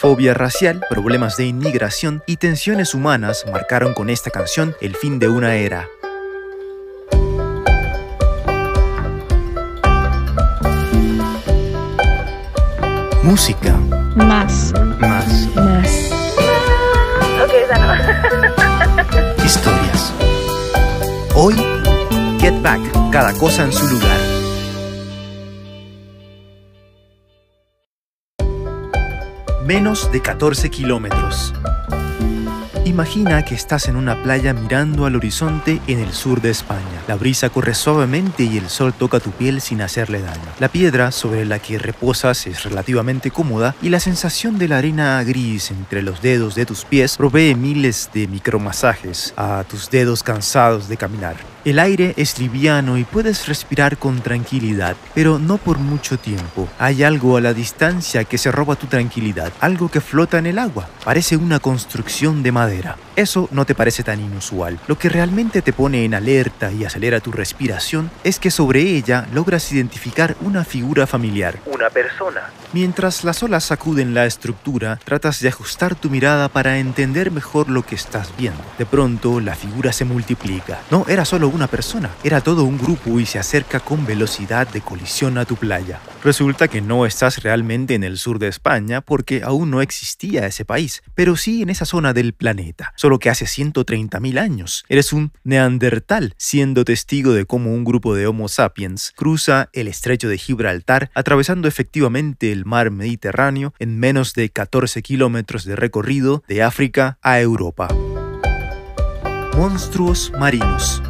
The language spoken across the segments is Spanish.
Fobia racial, problemas de inmigración y tensiones humanas marcaron con esta canción el fin de una era. Música. Más. Más. Más. Ok, Historias. Hoy, Get Back, cada cosa en su lugar. menos de 14 kilómetros. Imagina que estás en una playa mirando al horizonte en el sur de España. La brisa corre suavemente y el sol toca tu piel sin hacerle daño. La piedra sobre la que reposas es relativamente cómoda y la sensación de la arena gris entre los dedos de tus pies provee miles de micromasajes a tus dedos cansados de caminar. El aire es liviano y puedes respirar con tranquilidad, pero no por mucho tiempo. Hay algo a la distancia que se roba tu tranquilidad, algo que flota en el agua. Parece una construcción de madera. Eso no te parece tan inusual. Lo que realmente te pone en alerta y acelera tu respiración es que sobre ella logras identificar una figura familiar. Una persona. Mientras las olas sacuden la estructura, tratas de ajustar tu mirada para entender mejor lo que estás viendo. De pronto, la figura se multiplica. No era solo una persona, era todo un grupo y se acerca con velocidad de colisión a tu playa. Resulta que no estás realmente en el sur de España porque aún no existía ese país, pero sí en esa zona del planeta, solo que hace 130.000 años. Eres un neandertal siendo testigo de cómo un grupo de Homo sapiens cruza el estrecho de Gibraltar, atravesando efectivamente el mar Mediterráneo en menos de 14 kilómetros de recorrido de África a Europa monstruos marinos.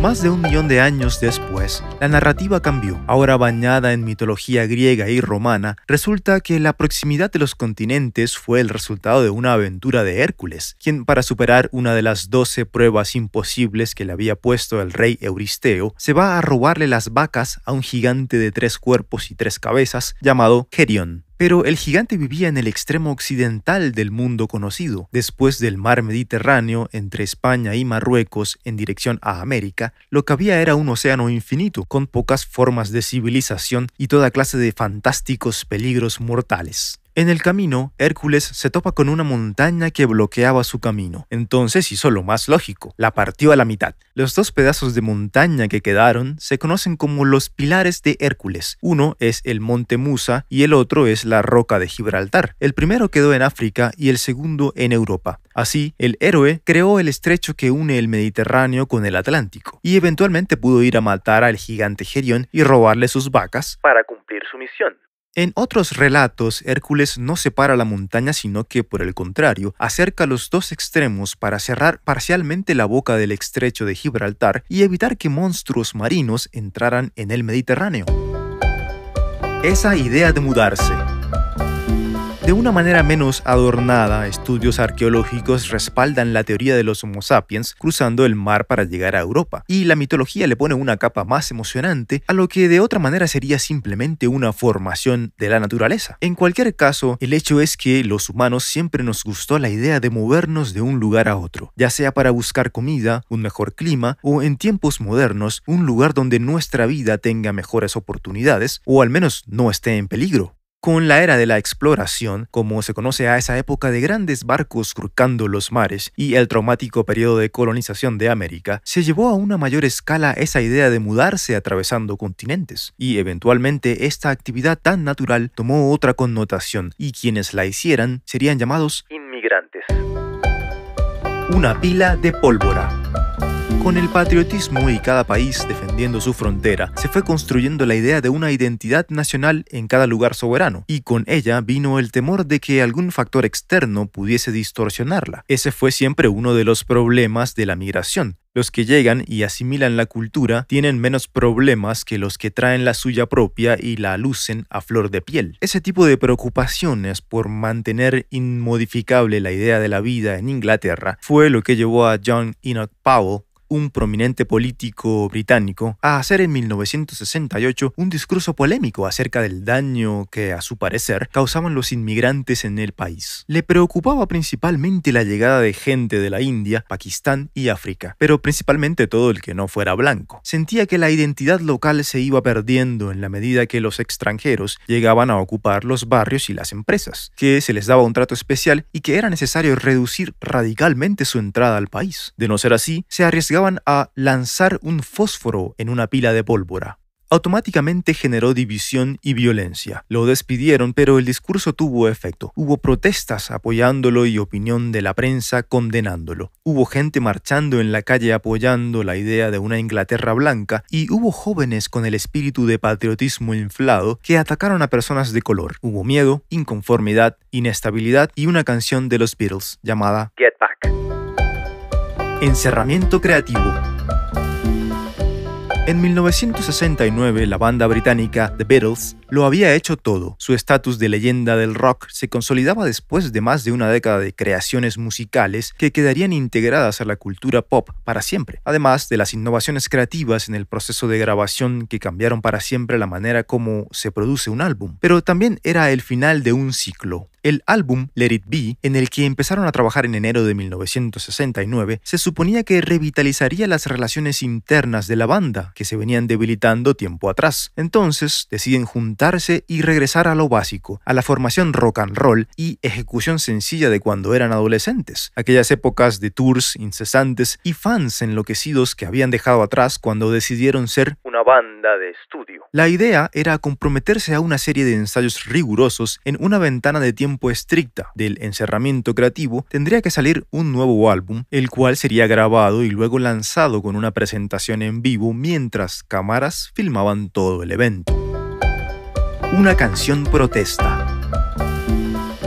Más de un millón de años después, la narrativa cambió. Ahora bañada en mitología griega y romana, resulta que la proximidad de los continentes fue el resultado de una aventura de Hércules, quien para superar una de las doce pruebas imposibles que le había puesto el rey Euristeo, se va a robarle las vacas a un gigante de tres cuerpos y tres cabezas llamado Gerión. Pero el gigante vivía en el extremo occidental del mundo conocido. Después del mar Mediterráneo, entre España y Marruecos, en dirección a América, lo que había era un océano infinito, con pocas formas de civilización y toda clase de fantásticos peligros mortales. En el camino, Hércules se topa con una montaña que bloqueaba su camino. Entonces hizo lo más lógico, la partió a la mitad. Los dos pedazos de montaña que quedaron se conocen como los pilares de Hércules. Uno es el monte Musa y el otro es la roca de Gibraltar. El primero quedó en África y el segundo en Europa. Así, el héroe creó el estrecho que une el Mediterráneo con el Atlántico, y eventualmente pudo ir a matar al gigante Gerión y robarle sus vacas para cumplir su misión. En otros relatos, Hércules no separa la montaña, sino que, por el contrario, acerca los dos extremos para cerrar parcialmente la boca del estrecho de Gibraltar y evitar que monstruos marinos entraran en el Mediterráneo. Esa idea de mudarse, de una manera menos adornada, estudios arqueológicos respaldan la teoría de los Homo sapiens cruzando el mar para llegar a Europa, y la mitología le pone una capa más emocionante a lo que de otra manera sería simplemente una formación de la naturaleza. En cualquier caso, el hecho es que los humanos siempre nos gustó la idea de movernos de un lugar a otro, ya sea para buscar comida, un mejor clima o en tiempos modernos un lugar donde nuestra vida tenga mejores oportunidades o al menos no esté en peligro. Con la era de la exploración, como se conoce a esa época de grandes barcos crucando los mares y el traumático periodo de colonización de América, se llevó a una mayor escala esa idea de mudarse atravesando continentes, y eventualmente esta actividad tan natural tomó otra connotación, y quienes la hicieran serían llamados inmigrantes. Una pila de pólvora. Con el patriotismo y cada país defendiendo su frontera, se fue construyendo la idea de una identidad nacional en cada lugar soberano, y con ella vino el temor de que algún factor externo pudiese distorsionarla. Ese fue siempre uno de los problemas de la migración, los que llegan y asimilan la cultura tienen menos problemas que los que traen la suya propia y la lucen a flor de piel. Ese tipo de preocupaciones por mantener inmodificable la idea de la vida en Inglaterra fue lo que llevó a John Enoch Powell un prominente político británico, a hacer en 1968 un discurso polémico acerca del daño que, a su parecer, causaban los inmigrantes en el país. Le preocupaba principalmente la llegada de gente de la India, Pakistán y África, pero principalmente todo el que no fuera blanco. Sentía que la identidad local se iba perdiendo en la medida que los extranjeros llegaban a ocupar los barrios y las empresas, que se les daba un trato especial y que era necesario reducir radicalmente su entrada al país. De no ser así, se arriesgaba a lanzar un fósforo en una pila de pólvora. Automáticamente generó división y violencia. Lo despidieron, pero el discurso tuvo efecto. Hubo protestas apoyándolo y opinión de la prensa condenándolo. Hubo gente marchando en la calle apoyando la idea de una Inglaterra blanca y hubo jóvenes con el espíritu de patriotismo inflado que atacaron a personas de color. Hubo miedo, inconformidad, inestabilidad y una canción de los Beatles llamada Get Back. Encerramiento creativo. En 1969, la banda británica The Beatles lo había hecho todo. Su estatus de leyenda del rock se consolidaba después de más de una década de creaciones musicales que quedarían integradas a la cultura pop para siempre, además de las innovaciones creativas en el proceso de grabación que cambiaron para siempre la manera como se produce un álbum. Pero también era el final de un ciclo. El álbum Let It Be, en el que empezaron a trabajar en enero de 1969, se suponía que revitalizaría las relaciones internas de la banda, que se venían debilitando tiempo atrás. Entonces, deciden juntarse y regresar a lo básico, a la formación rock and roll y ejecución sencilla de cuando eran adolescentes, aquellas épocas de tours incesantes y fans enloquecidos que habían dejado atrás cuando decidieron ser una banda de estudio. La idea era comprometerse a una serie de ensayos rigurosos en una ventana de tiempo estricta del encerramiento creativo, tendría que salir un nuevo álbum, el cual sería grabado y luego lanzado con una presentación en vivo mientras cámaras filmaban todo el evento. Una canción protesta.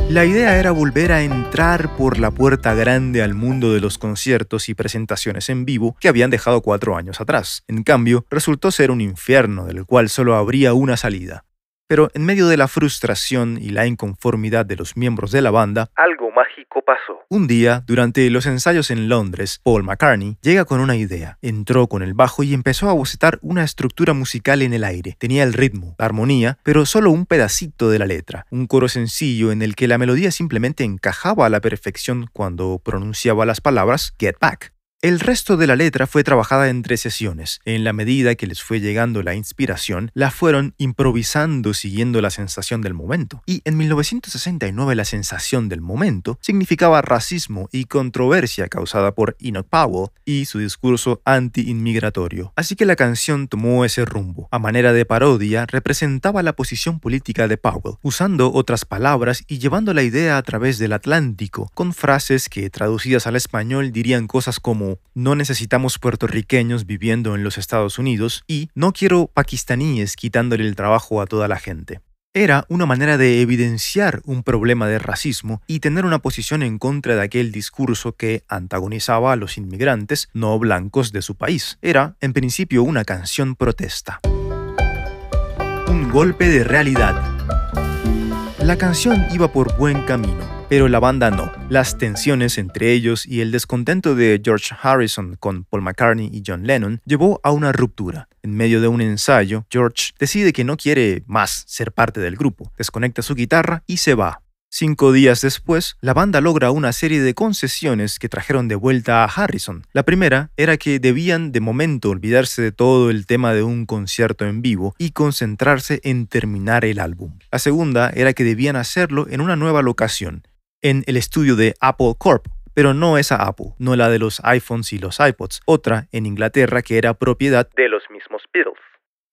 La idea era volver a entrar por la puerta grande al mundo de los conciertos y presentaciones en vivo que habían dejado cuatro años atrás. En cambio, resultó ser un infierno del cual solo habría una salida, pero en medio de la frustración y la inconformidad de los miembros de la banda, algo mágico pasó. Un día, durante los ensayos en Londres, Paul McCartney llega con una idea. Entró con el bajo y empezó a bocetar una estructura musical en el aire. Tenía el ritmo, la armonía, pero solo un pedacito de la letra. Un coro sencillo en el que la melodía simplemente encajaba a la perfección cuando pronunciaba las palabras Get Back. El resto de la letra fue trabajada en tres sesiones. En la medida que les fue llegando la inspiración, la fueron improvisando siguiendo la sensación del momento. Y en 1969 la sensación del momento significaba racismo y controversia causada por Enoch Powell y su discurso anti-inmigratorio. Así que la canción tomó ese rumbo. A manera de parodia, representaba la posición política de Powell, usando otras palabras y llevando la idea a través del Atlántico, con frases que traducidas al español dirían cosas como no necesitamos puertorriqueños viviendo en los Estados Unidos y no quiero pakistaníes quitándole el trabajo a toda la gente. Era una manera de evidenciar un problema de racismo y tener una posición en contra de aquel discurso que antagonizaba a los inmigrantes no blancos de su país. Era, en principio, una canción protesta. Un golpe de realidad. La canción iba por buen camino pero la banda no. Las tensiones entre ellos y el descontento de George Harrison con Paul McCartney y John Lennon llevó a una ruptura. En medio de un ensayo, George decide que no quiere más ser parte del grupo, desconecta su guitarra y se va. Cinco días después, la banda logra una serie de concesiones que trajeron de vuelta a Harrison. La primera era que debían de momento olvidarse de todo el tema de un concierto en vivo y concentrarse en terminar el álbum. La segunda era que debían hacerlo en una nueva locación, en el estudio de Apple Corp, pero no esa Apple, no la de los iPhones y los iPods, otra en Inglaterra que era propiedad de los mismos Beatles.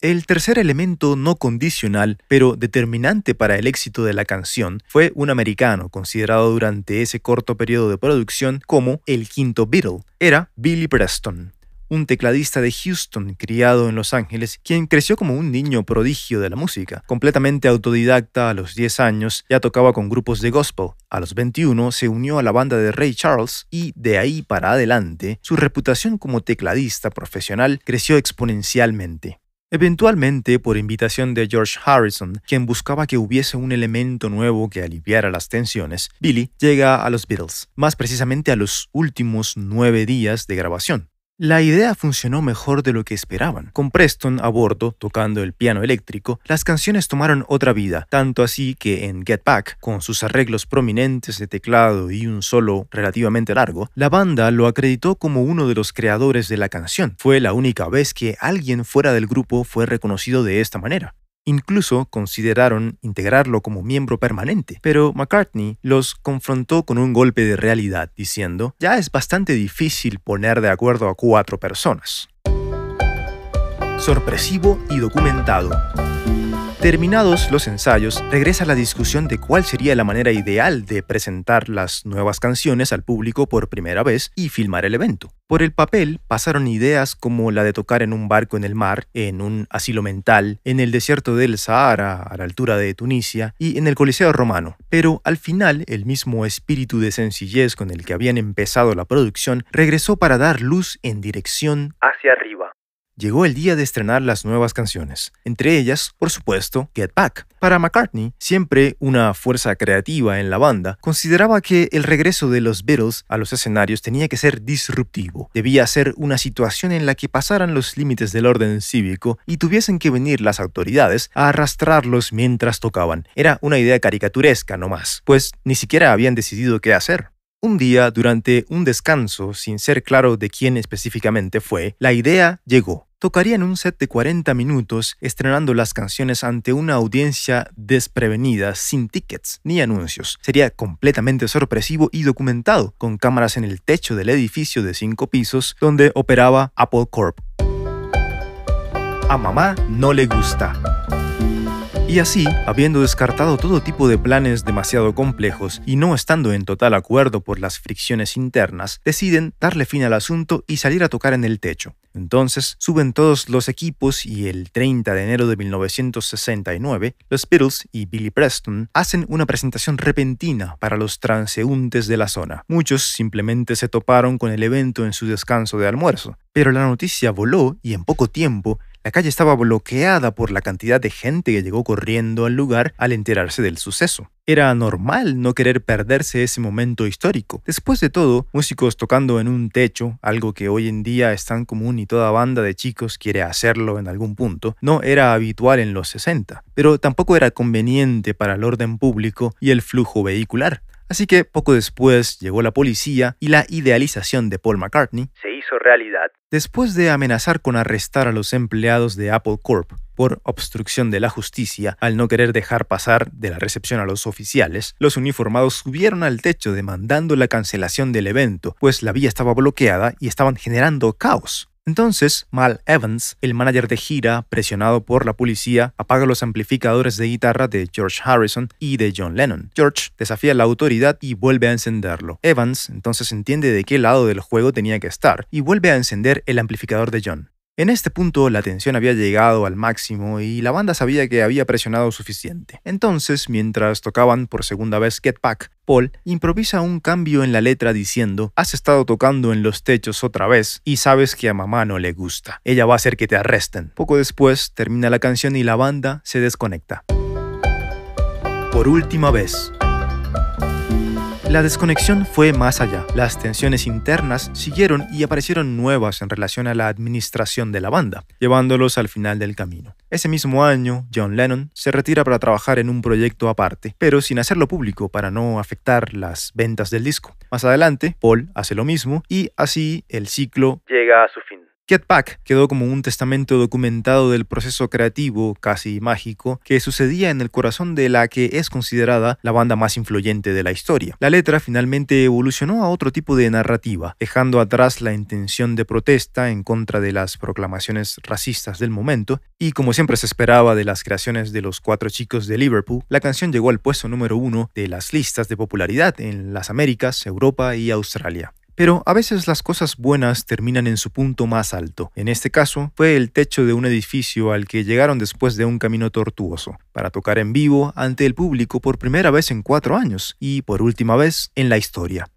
El tercer elemento no condicional, pero determinante para el éxito de la canción, fue un americano considerado durante ese corto periodo de producción como el quinto Beatle, era Billy Preston un tecladista de Houston criado en Los Ángeles, quien creció como un niño prodigio de la música. Completamente autodidacta a los 10 años, ya tocaba con grupos de gospel. A los 21 se unió a la banda de Ray Charles y de ahí para adelante su reputación como tecladista profesional creció exponencialmente. Eventualmente, por invitación de George Harrison, quien buscaba que hubiese un elemento nuevo que aliviara las tensiones, Billy llega a los Beatles, más precisamente a los últimos nueve días de grabación. La idea funcionó mejor de lo que esperaban. Con Preston a bordo, tocando el piano eléctrico, las canciones tomaron otra vida, tanto así que en Get Back, con sus arreglos prominentes de teclado y un solo relativamente largo, la banda lo acreditó como uno de los creadores de la canción. Fue la única vez que alguien fuera del grupo fue reconocido de esta manera. Incluso consideraron integrarlo como miembro permanente, pero McCartney los confrontó con un golpe de realidad, diciendo, ya es bastante difícil poner de acuerdo a cuatro personas. Sorpresivo y documentado. Terminados los ensayos, regresa la discusión de cuál sería la manera ideal de presentar las nuevas canciones al público por primera vez y filmar el evento. Por el papel pasaron ideas como la de tocar en un barco en el mar, en un asilo mental, en el desierto del Sahara a la altura de Tunisia y en el Coliseo romano. Pero al final el mismo espíritu de sencillez con el que habían empezado la producción regresó para dar luz en dirección hacia arriba llegó el día de estrenar las nuevas canciones, entre ellas, por supuesto, Get Back. Para McCartney, siempre una fuerza creativa en la banda, consideraba que el regreso de los Beatles a los escenarios tenía que ser disruptivo, debía ser una situación en la que pasaran los límites del orden cívico y tuviesen que venir las autoridades a arrastrarlos mientras tocaban. Era una idea caricaturesca no más. pues ni siquiera habían decidido qué hacer. Un día, durante un descanso, sin ser claro de quién específicamente fue, la idea llegó. Tocarían un set de 40 minutos estrenando las canciones ante una audiencia desprevenida, sin tickets ni anuncios. Sería completamente sorpresivo y documentado, con cámaras en el techo del edificio de cinco pisos donde operaba Apple Corp. A mamá no le gusta. Y así, habiendo descartado todo tipo de planes demasiado complejos y no estando en total acuerdo por las fricciones internas, deciden darle fin al asunto y salir a tocar en el techo. Entonces suben todos los equipos y el 30 de enero de 1969, los Beatles y Billy Preston hacen una presentación repentina para los transeúntes de la zona. Muchos simplemente se toparon con el evento en su descanso de almuerzo, pero la noticia voló y en poco tiempo la calle estaba bloqueada por la cantidad de gente que llegó corriendo al lugar al enterarse del suceso. Era normal no querer perderse ese momento histórico. Después de todo, músicos tocando en un techo, algo que hoy en día es tan común y toda banda de chicos quiere hacerlo en algún punto, no era habitual en los 60, pero tampoco era conveniente para el orden público y el flujo vehicular. Así que poco después llegó la policía y la idealización de Paul McCartney realidad. Después de amenazar con arrestar a los empleados de Apple Corp por obstrucción de la justicia al no querer dejar pasar de la recepción a los oficiales, los uniformados subieron al techo demandando la cancelación del evento, pues la vía estaba bloqueada y estaban generando caos. Entonces, Mal Evans, el manager de gira, presionado por la policía, apaga los amplificadores de guitarra de George Harrison y de John Lennon. George desafía la autoridad y vuelve a encenderlo. Evans entonces entiende de qué lado del juego tenía que estar y vuelve a encender el amplificador de John. En este punto la tensión había llegado al máximo y la banda sabía que había presionado suficiente. Entonces, mientras tocaban por segunda vez Get Back, Paul improvisa un cambio en la letra diciendo, has estado tocando en los techos otra vez y sabes que a mamá no le gusta. Ella va a hacer que te arresten. Poco después termina la canción y la banda se desconecta. Por última vez, la desconexión fue más allá. Las tensiones internas siguieron y aparecieron nuevas en relación a la administración de la banda, llevándolos al final del camino. Ese mismo año, John Lennon se retira para trabajar en un proyecto aparte, pero sin hacerlo público para no afectar las ventas del disco. Más adelante, Paul hace lo mismo y así el ciclo llega a su fin. Get Back quedó como un testamento documentado del proceso creativo, casi mágico, que sucedía en el corazón de la que es considerada la banda más influyente de la historia. La letra finalmente evolucionó a otro tipo de narrativa, dejando atrás la intención de protesta en contra de las proclamaciones racistas del momento, y como siempre se esperaba de las creaciones de los cuatro chicos de Liverpool, la canción llegó al puesto número uno de las listas de popularidad en las Américas, Europa y Australia. Pero a veces las cosas buenas terminan en su punto más alto. En este caso, fue el techo de un edificio al que llegaron después de un camino tortuoso, para tocar en vivo ante el público por primera vez en cuatro años y por última vez en la historia.